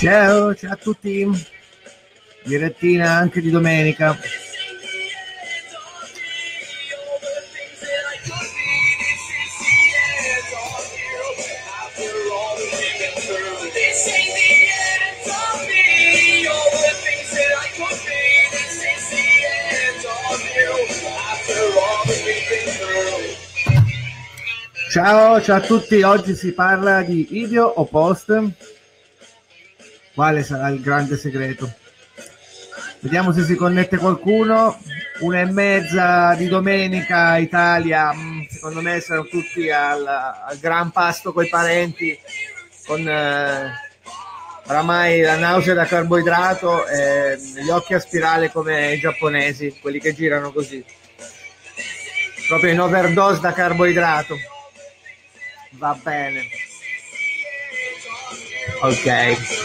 Ciao, ciao a tutti. Direttina anche di domenica. Ciao, ciao a tutti, oggi si parla di video o post quale sarà il grande segreto? Vediamo se si connette qualcuno. Una e mezza di domenica Italia, mm, secondo me saranno tutti al, al gran pasto coi parenti, con eh, oramai la nausea da carboidrato e gli occhi a spirale come i giapponesi, quelli che girano così. Proprio in overdose da carboidrato. Va bene. Ok.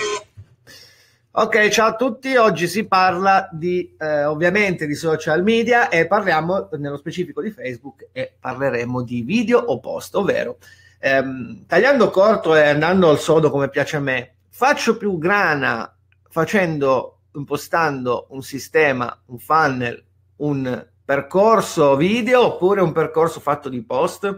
Ok, ciao a tutti. Oggi si parla di eh, ovviamente di social media e parliamo nello specifico di Facebook e parleremo di video o post, ovvero ehm, tagliando corto e andando al sodo come piace a me, faccio più grana facendo impostando un sistema, un funnel, un percorso video oppure un percorso fatto di post?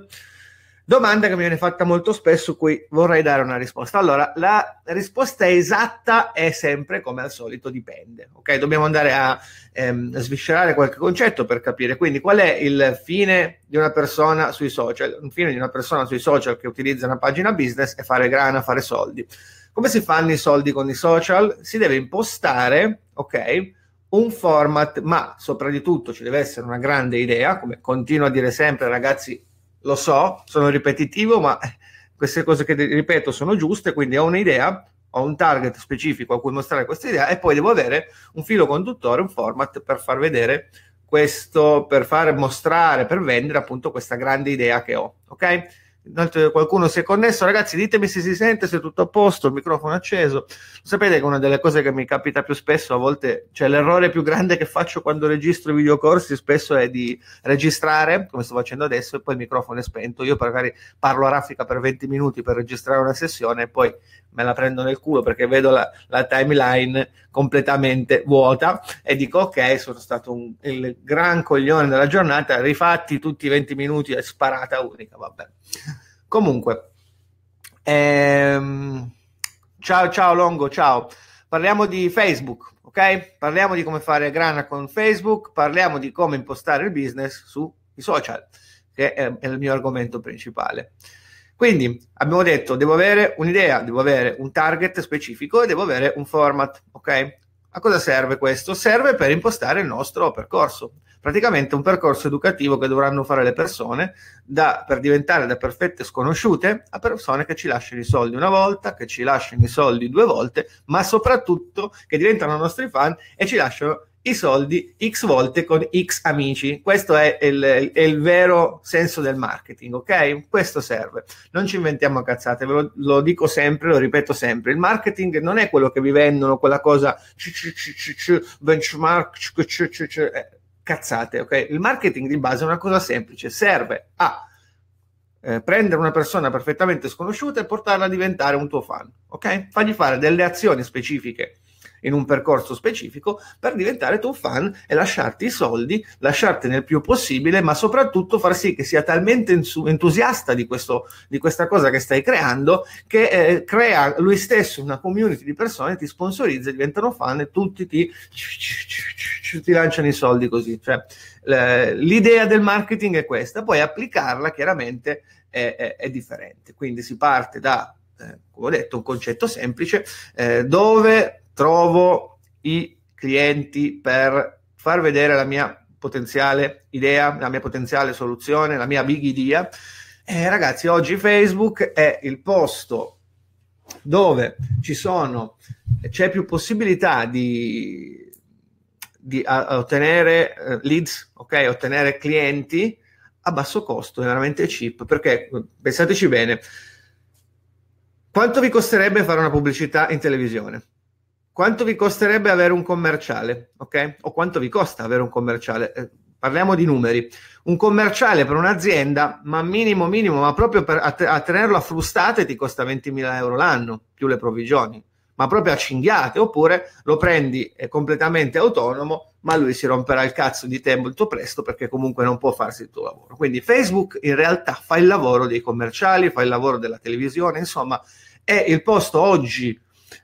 Domanda che mi viene fatta molto spesso, cui vorrei dare una risposta. Allora, la risposta esatta è sempre, come al solito, dipende. Ok, dobbiamo andare a ehm, sviscerare qualche concetto per capire. Quindi, qual è il fine di una persona sui social? Il fine di una persona sui social che utilizza una pagina business è fare grana, fare soldi. Come si fanno i soldi con i social? Si deve impostare, ok? un format, ma soprattutto ci deve essere una grande idea, come continuo a dire sempre, ragazzi, lo so, sono ripetitivo, ma queste cose che ripeto sono giuste, quindi ho un'idea, ho un target specifico a cui mostrare questa idea e poi devo avere un filo conduttore, un format per far vedere questo, per far mostrare, per vendere appunto questa grande idea che ho, ok? qualcuno si è connesso, ragazzi, ditemi se si sente, se è tutto a posto, il microfono acceso. Sapete che una delle cose che mi capita più spesso, a volte, cioè l'errore più grande che faccio quando registro i videocorsi, spesso è di registrare, come sto facendo adesso, e poi il microfono è spento. Io magari parlo a raffica per 20 minuti per registrare una sessione e poi me la prendo nel culo perché vedo la, la timeline completamente vuota e dico ok, sono stato un, il gran coglione della giornata, rifatti tutti i 20 minuti e sparata unica, vabbè. Comunque, ehm, ciao ciao Longo, ciao. Parliamo di Facebook, ok? Parliamo di come fare grana con Facebook, parliamo di come impostare il business sui social, che è, è il mio argomento principale. Quindi abbiamo detto devo avere un'idea, devo avere un target specifico e devo avere un format, ok? A cosa serve questo? Serve per impostare il nostro percorso. Praticamente un percorso educativo che dovranno fare le persone da, per diventare da perfette sconosciute a persone che ci lasciano i soldi una volta, che ci lasciano i soldi due volte, ma soprattutto che diventano nostri fan e ci lasciano i soldi x volte con x amici. Questo è il, è il vero senso del marketing, ok? Questo serve. Non ci inventiamo cazzate, ve lo, lo, dico sempre, lo ripeto sempre. Il marketing non è quello che vi vendono, quella cosa benchmark, cazzate, ok? Il marketing di base è una cosa semplice, serve a eh, prendere una persona perfettamente sconosciuta e portarla a diventare un tuo fan, ok? Fagli fare delle azioni specifiche in un percorso specifico per diventare tuo fan e lasciarti i soldi, lasciartene il più possibile, ma soprattutto far sì che sia talmente entusiasta di, questo, di questa cosa che stai creando che eh, crea lui stesso una community di persone, ti sponsorizza, diventano fan e tutti ti, ti lanciano i soldi così. Cioè, l'idea del marketing è questa, poi applicarla chiaramente è, è, è differente. Quindi si parte da, eh, come ho detto, un concetto semplice eh, dove trovo i clienti per far vedere la mia potenziale idea, la mia potenziale soluzione, la mia big idea. Eh, ragazzi, oggi Facebook è il posto dove ci sono, c'è più possibilità di, di a, a ottenere eh, leads, ok? Ottenere clienti a basso costo, è veramente cheap, perché pensateci bene, quanto vi costerebbe fare una pubblicità in televisione? quanto vi costerebbe avere un commerciale, ok? O quanto vi costa avere un commerciale? Eh, parliamo di numeri. Un commerciale per un'azienda, ma minimo minimo, ma proprio per, a, a, tenerlo a frustate ti costa 20.000 euro l'anno, più le provvigioni, ma proprio a cinghiate, oppure lo prendi completamente autonomo, ma lui si romperà il cazzo di te molto presto perché comunque non può farsi il tuo lavoro. Quindi Facebook in realtà fa il lavoro dei commerciali, fa il lavoro della televisione, insomma, è il posto oggi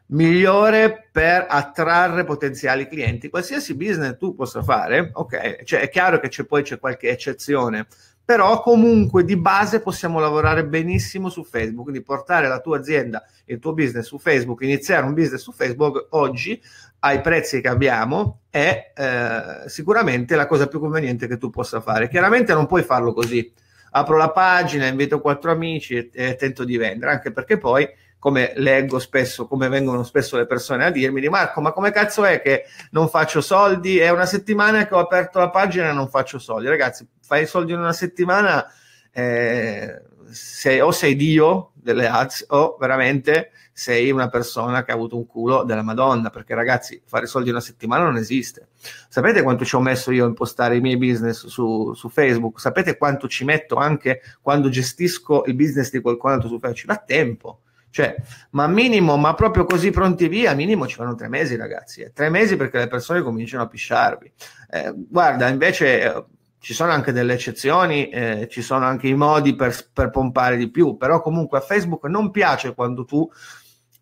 migliore per attrarre potenziali clienti. Qualsiasi business tu possa fare, ok, cioè, è chiaro che c'è, poi c'è qualche eccezione, però comunque di base possiamo lavorare benissimo su Facebook, quindi portare la tua azienda, il tuo business su Facebook, iniziare un business su Facebook oggi ai prezzi che abbiamo è eh, sicuramente la cosa più conveniente che tu possa fare. Chiaramente non puoi farlo così. Apro la pagina, invito quattro amici e, e tento di vendere, anche perché poi come leggo spesso, come vengono spesso le persone a dirmi di Marco, ma come cazzo è che non faccio soldi? È una settimana che ho aperto la pagina e non faccio soldi. Ragazzi, fai soldi in una settimana, eh, sei, o sei Dio delle ads o veramente sei una persona che ha avuto un culo della Madonna, perché ragazzi, fare soldi in una settimana non esiste. Sapete quanto ci ho messo io a impostare i miei business su, su, Facebook? Sapete quanto ci metto anche quando gestisco il business di qualcun altro su Facebook? Ci va tempo. Cioè, ma minimo, ma proprio così pronti via, minimo ci vanno tre mesi, ragazzi. Eh. Tre mesi perché le persone cominciano a pisciarvi. Eh, guarda, invece eh, ci sono anche delle eccezioni, eh, ci sono anche i modi per, per, pompare di più, però comunque a Facebook non piace quando tu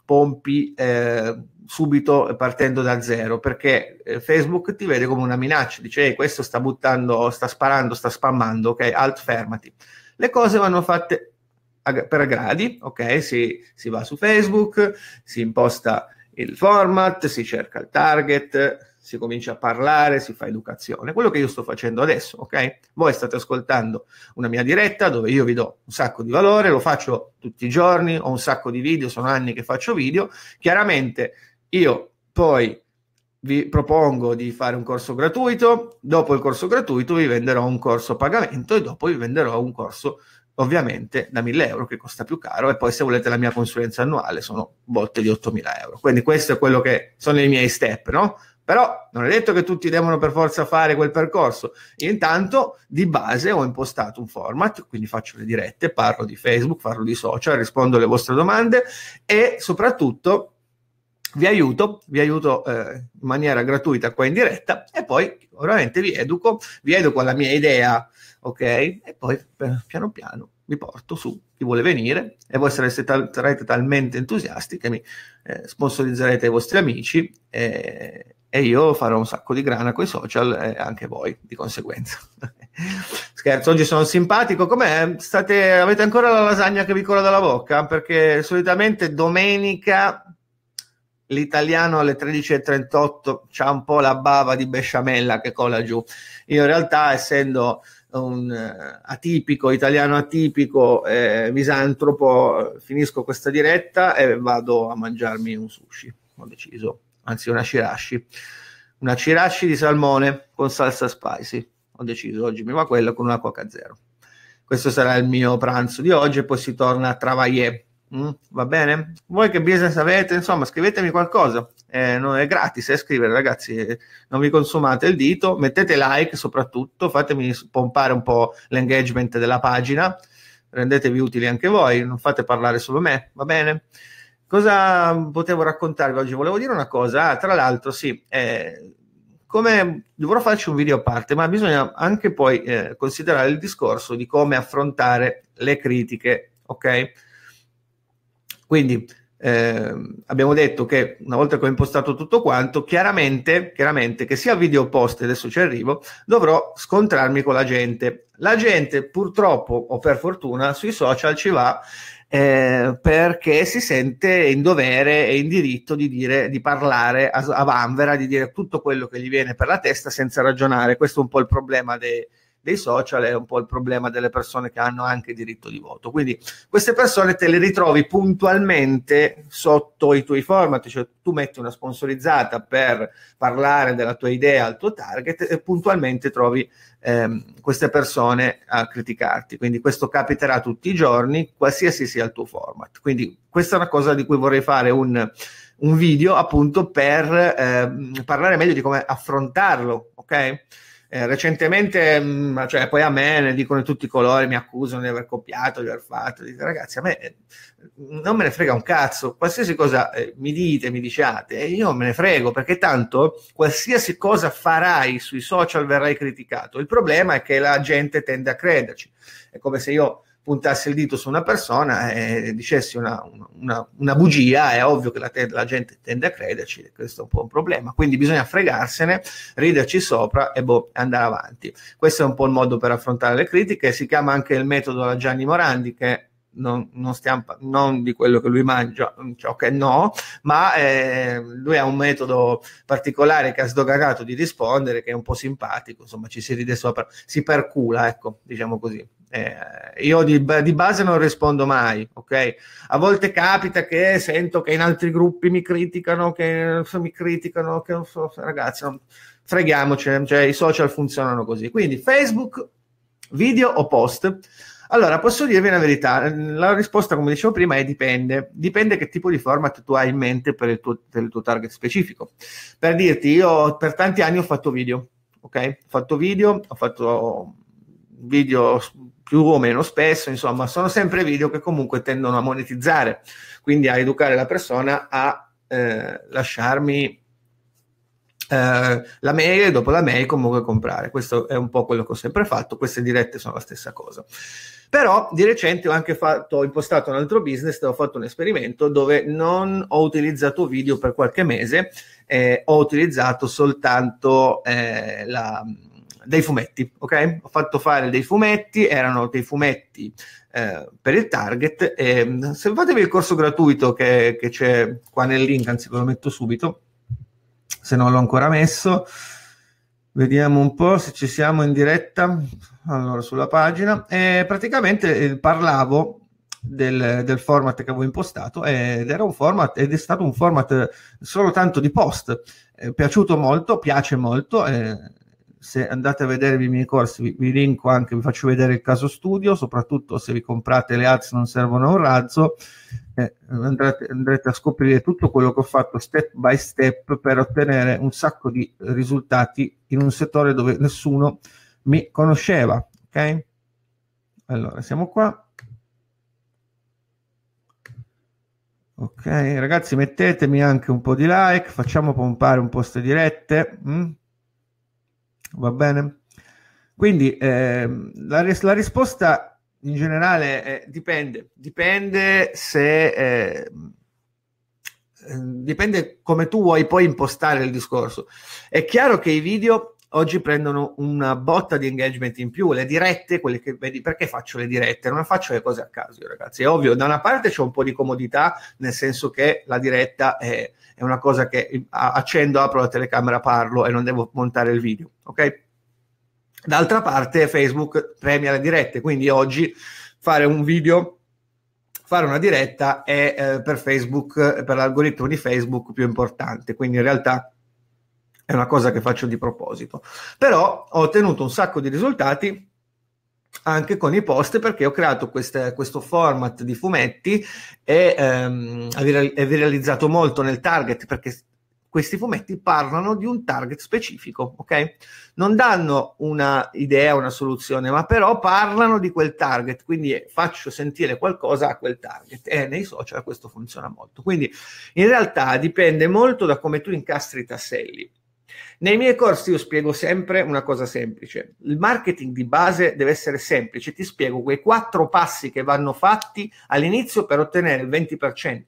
pompi eh, subito partendo da zero, perché eh, Facebook ti vede come una minaccia, dice Ehi, questo sta buttando, sta sparando, sta spammando, ok, alt fermati. Le cose vanno fatte per gradi, ok? Si, si va su Facebook, si imposta il format, si cerca il target, si comincia a parlare, si fa educazione. Quello che io sto facendo adesso, ok? Voi state ascoltando una mia diretta dove io vi do un sacco di valore, lo faccio tutti i giorni, ho un sacco di video, sono anni che faccio video. Chiaramente io poi vi propongo di fare un corso gratuito, dopo il corso gratuito vi venderò un corso a pagamento e dopo vi venderò un corso ovviamente da 1000 euro che costa più caro e poi se volete la mia consulenza annuale sono volte di 8000 euro quindi questo è quello che sono i miei step no? però non è detto che tutti devono per forza fare quel percorso Io intanto di base ho impostato un format quindi faccio le dirette parlo di facebook parlo di social rispondo alle vostre domande e soprattutto vi aiuto, vi aiuto eh, in maniera gratuita qua in diretta e poi ovviamente vi educo, vi educo alla mia idea, ok? E poi eh, piano piano vi porto su chi vuole venire e voi sarete, tal- sarete talmente entusiasti che mi eh, sponsorizzerete i vostri amici e, eh, e io farò un sacco di grana con i social e anche voi di conseguenza. Scherzo, oggi sono simpatico. Com'è? State, avete ancora la lasagna che vi cola dalla bocca? Perché solitamente domenica l'italiano alle 13.38 c'ha un po' la bava di besciamella che cola giù. Io in realtà, essendo un eh, atipico, italiano atipico, eh, misantropo, finisco questa diretta e vado a mangiarmi un sushi, ho deciso, anzi una shirashi, una shirashi di salmone con salsa spicy, ho deciso oggi mi va quello con una coca zero. Questo sarà il mio pranzo di oggi e poi si torna a Travaillé Mm, va bene? Voi che business avete? Insomma, scrivetemi qualcosa. Eh, non è gratis eh, scrivere, ragazzi. Eh, non vi consumate il dito. Mettete like soprattutto, fatemi pompare un po' l'engagement della pagina. Rendetevi utili anche voi, non fate parlare solo me, va bene? Cosa potevo raccontarvi oggi? Volevo dire una cosa, ah, tra l'altro, sì, eh, come dovrò farci un video a parte, ma bisogna anche poi eh, considerare il discorso di come affrontare le critiche, ok? Quindi eh, abbiamo detto che una volta che ho impostato tutto quanto, chiaramente, chiaramente che sia video post, adesso ci arrivo, dovrò scontrarmi con la gente. La gente purtroppo o per fortuna sui social ci va eh, perché si sente in dovere e in diritto di, dire, di parlare a, a vanvera, di dire tutto quello che gli viene per la testa senza ragionare. Questo è un po' il problema dei dei social è un po' il problema delle persone che hanno anche diritto di voto. Quindi queste persone te le ritrovi puntualmente sotto i tuoi format, cioè tu metti una sponsorizzata per parlare della tua idea al tuo target e puntualmente trovi ehm, queste persone a criticarti. Quindi questo capiterà tutti i giorni, qualsiasi sia il tuo format. Quindi questa è una cosa di cui vorrei fare un un video appunto per eh, parlare meglio di come affrontarlo, ok? Eh, recentemente, mh, mm, cioè, poi a me ne dicono tutti i colori, mi accusano di aver copiato, di aver fatto. Dite, ragazzi, a me eh, non me ne frega un cazzo. Qualsiasi cosa eh, mi dite, mi diciate, eh, io me ne frego perché tanto qualsiasi cosa farai sui social verrai criticato. Il problema è che la gente tende a crederci. È come se io puntassi il dito su una persona e dicessi una, una, una bugia, è ovvio che la, te- la, gente tende a crederci, questo è un po' un problema. Quindi bisogna fregarsene, riderci sopra e boh, andare avanti. Questo è un po' il modo per affrontare le critiche. Si chiama anche il metodo alla Gianni Morandi, che non, non, stiamo, non di quello che lui mangia, ciò che no, ma eh, lui ha un metodo particolare che ha sdoganato di rispondere, che è un po' simpatico, insomma ci si ride sopra, si percula, ecco, diciamo così. Eh, io di, di, base non rispondo mai, ok? A volte capita che sento che in altri gruppi mi criticano, che so, mi criticano, che non so, ragazzi, non, freghiamocene, cioè i social funzionano così. Quindi Facebook, video o post? Allora, posso dirvi la verità, la risposta, come dicevo prima, è dipende. Dipende che tipo di format tu hai in mente per il tuo, per il tuo target specifico. Per dirti, io per tanti anni ho fatto video, ok? Ho fatto video, ho fatto video più o meno spesso, insomma, sono sempre video che comunque tendono a monetizzare, quindi a educare la persona a eh, lasciarmi eh, la mail e dopo la mail comunque comprare. Questo è un po' quello che ho sempre fatto, queste dirette sono la stessa cosa. Però di recente ho anche fatto, ho impostato un altro business, ho fatto un esperimento dove non ho utilizzato video per qualche mese, eh, ho utilizzato soltanto eh, la dei fumetti, ok? Ho fatto fare dei fumetti, erano dei fumetti eh, per il target. E, mm, se fatevi il corso gratuito che, che c'è qua nel link, anzi ve lo metto subito, se non l'ho ancora messo. Vediamo un po' se ci siamo in diretta. Allora, sulla pagina. E praticamente eh, parlavo del, del, format che avevo impostato ed era un format ed è stato un format solo tanto di post. È piaciuto molto, piace molto. Eh, se andate a vedere i miei corsi vi, vi linko anche, vi faccio vedere il caso studio, soprattutto se vi comprate le ads non servono a un razzo, eh, andrete, andrete a scoprire tutto quello che ho fatto step by step per ottenere un sacco di risultati in un settore dove nessuno mi conosceva, ok? Allora, siamo qua. Ok, ragazzi, mettetemi anche un po' di like, facciamo pompare un po' queste dirette. Mm? Va bene? Quindi eh, la, ris- la, risposta in generale eh, dipende, dipende se... Eh, dipende come tu vuoi poi impostare il discorso. È chiaro che i video oggi prendono una botta di engagement in più, le dirette, quelle che vedi, perché faccio le dirette? Non faccio le cose a caso, ragazzi. È ovvio, da una parte c'è un po' di comodità, nel senso che la diretta è, è una cosa che eh, accendo, apro la telecamera, parlo e non devo montare il video, ok? D'altra parte Facebook premia le dirette, quindi oggi fare un video fare una diretta è eh, per Facebook, per l'algoritmo di Facebook più importante. Quindi in realtà è una cosa che faccio di proposito. Però ho ottenuto un sacco di risultati anche con i post perché ho creato queste, questo format di fumetti e ehm, è viralizzato molto nel target perché questi fumetti parlano di un target specifico, ok? Non danno una idea, una soluzione, ma però parlano di quel target, quindi faccio sentire qualcosa a quel target e nei social questo funziona molto. Quindi in realtà dipende molto da come tu incastri i tasselli. Nei miei corsi io spiego sempre una cosa semplice. Il marketing di base deve essere semplice. Ti spiego quei quattro passi che vanno fatti all'inizio per ottenere il 20%.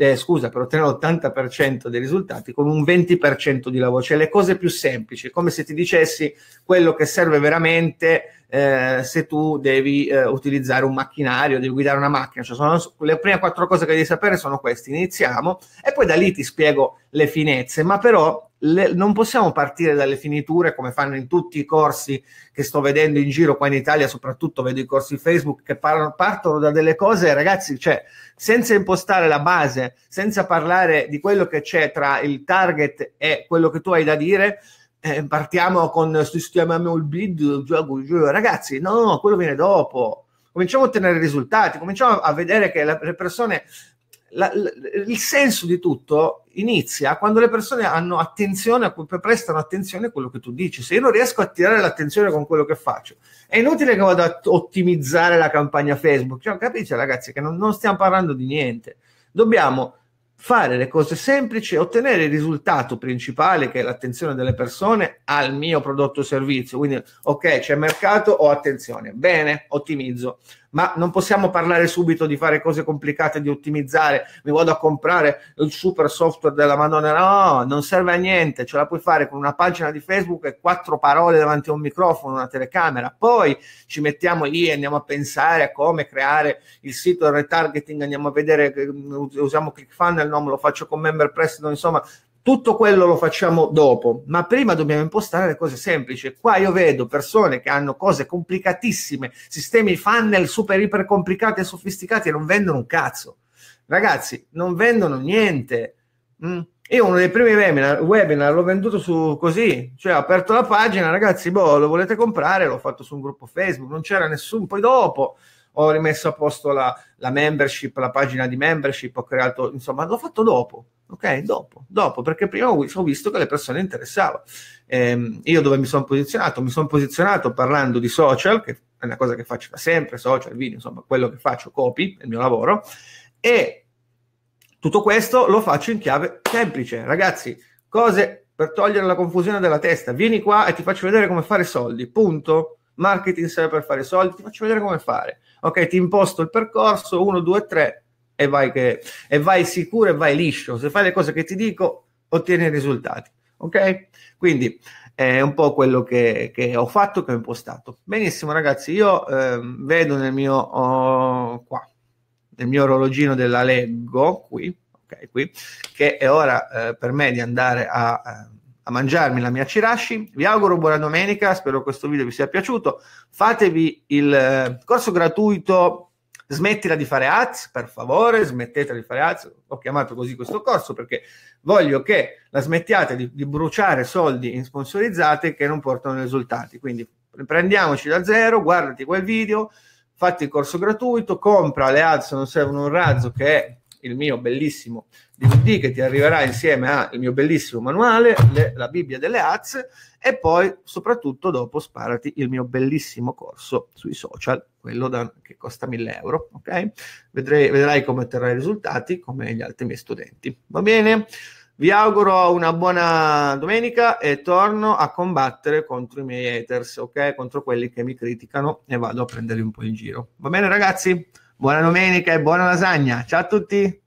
Eh, scusa, per ottenere l'80% dei risultati con un 20% di lavoro, cioè le cose più semplici, come se ti dicessi quello che serve veramente eh, se tu devi eh, utilizzare un macchinario, devi guidare una macchina. Cioè sono, le prime quattro cose che devi sapere sono queste. Iniziamo e poi da lì ti spiego le finezze, ma però le, non possiamo partire dalle finiture come fanno in tutti i corsi che sto vedendo in giro qua in Italia, soprattutto vedo i corsi Facebook che parlano, partono da delle cose, ragazzi, cioè, senza impostare la base, senza parlare di quello che c'è tra il target e quello che tu hai da dire, eh, partiamo con sistemiamo il bid, ragazzi, no, no, quello viene dopo. Cominciamo a ottenere risultati, cominciamo a vedere che la, le persone, la, la, il senso di tutto inizia quando le persone hanno attenzione, prestano attenzione a quello che tu dici. Se io non riesco a attirare l'attenzione con quello che faccio, è inutile che vado a ottimizzare la campagna Facebook. Cioè, capisci ragazzi che non, non stiamo parlando di niente. Dobbiamo fare le cose semplici e ottenere il risultato principale che è l'attenzione delle persone al mio prodotto o servizio. Quindi, ok, c'è mercato, ho attenzione. Bene, ottimizzo ma non possiamo parlare subito di fare cose complicate, di ottimizzare, mi vado a comprare il super software della Madonna, no, non serve a niente, ce la puoi fare con una pagina di Facebook e quattro parole davanti a un microfono, una telecamera, poi ci mettiamo lì e andiamo a pensare a come creare il sito, del retargeting, andiamo a vedere, mm, usiamo ClickFunnel, no, me lo faccio con MemberPress, no, insomma, tutto quello lo facciamo dopo, ma prima dobbiamo impostare le cose semplici. Qua io vedo persone che hanno cose complicatissime, sistemi funnel super iper complicati e sofisticati e non vendono un cazzo. Ragazzi, non vendono niente. Mm. Io uno dei primi webinar, webinar, l'ho venduto su così, cioè ho aperto la pagina, ragazzi, boh, lo volete comprare, l'ho fatto su un gruppo Facebook, non c'era nessuno, poi dopo ho rimesso a posto la, la membership, la pagina di membership, ho creato, insomma, l'ho fatto dopo ok? Dopo, dopo, perché prima ho visto che le persone interessava. Eh, io dove mi sono posizionato? Mi sono posizionato parlando di social, che è una cosa che faccio da sempre, social, video, insomma, quello che faccio, copy, è il mio lavoro, e tutto questo lo faccio in chiave semplice, ragazzi, cose per togliere la confusione della testa, vieni qua e ti faccio vedere come fare soldi, punto. Marketing serve per fare soldi, ti faccio vedere come fare. Ok, ti imposto il percorso 1, 2, 3, e vai, che, e vai sicuro e vai liscio. Se fai le cose che ti dico, ottieni i risultati. Ok? Quindi è un po' quello che, che ho fatto, che ho impostato. Benissimo, ragazzi, io eh, vedo nel mio, oh, qua, nel mio orologino della Leggo, qui, ok, qui, che è ora eh, per me di andare a. Eh, mangiarmi la mia cirashi. Vi auguro buona domenica, spero questo video vi sia piaciuto. Fatevi il eh, corso gratuito smettila di fare ads, per favore, smettetela di fare ads. Ho chiamato così questo corso perché voglio che la smettiate di, di bruciare soldi in sponsorizzate che non portano risultati. Quindi prendiamoci da zero, guardati quel video, fatti il corso gratuito, compra le ads, non servono un razzo che è il mio bellissimo DVD che ti arriverà insieme al mio bellissimo manuale, le, la Bibbia delle Azze e poi soprattutto dopo sparati il mio bellissimo corso sui social, quello da, che costa 1000 euro, ok? Vedrei, vedrai come otterrai i risultati come gli altri miei studenti, va bene? Vi auguro una buona domenica e torno a combattere contro i miei haters, ok? Contro quelli che mi criticano e vado a prenderli un po' in giro. Va bene ragazzi? Buona domenica e buona lasagna. Ciao a tutti.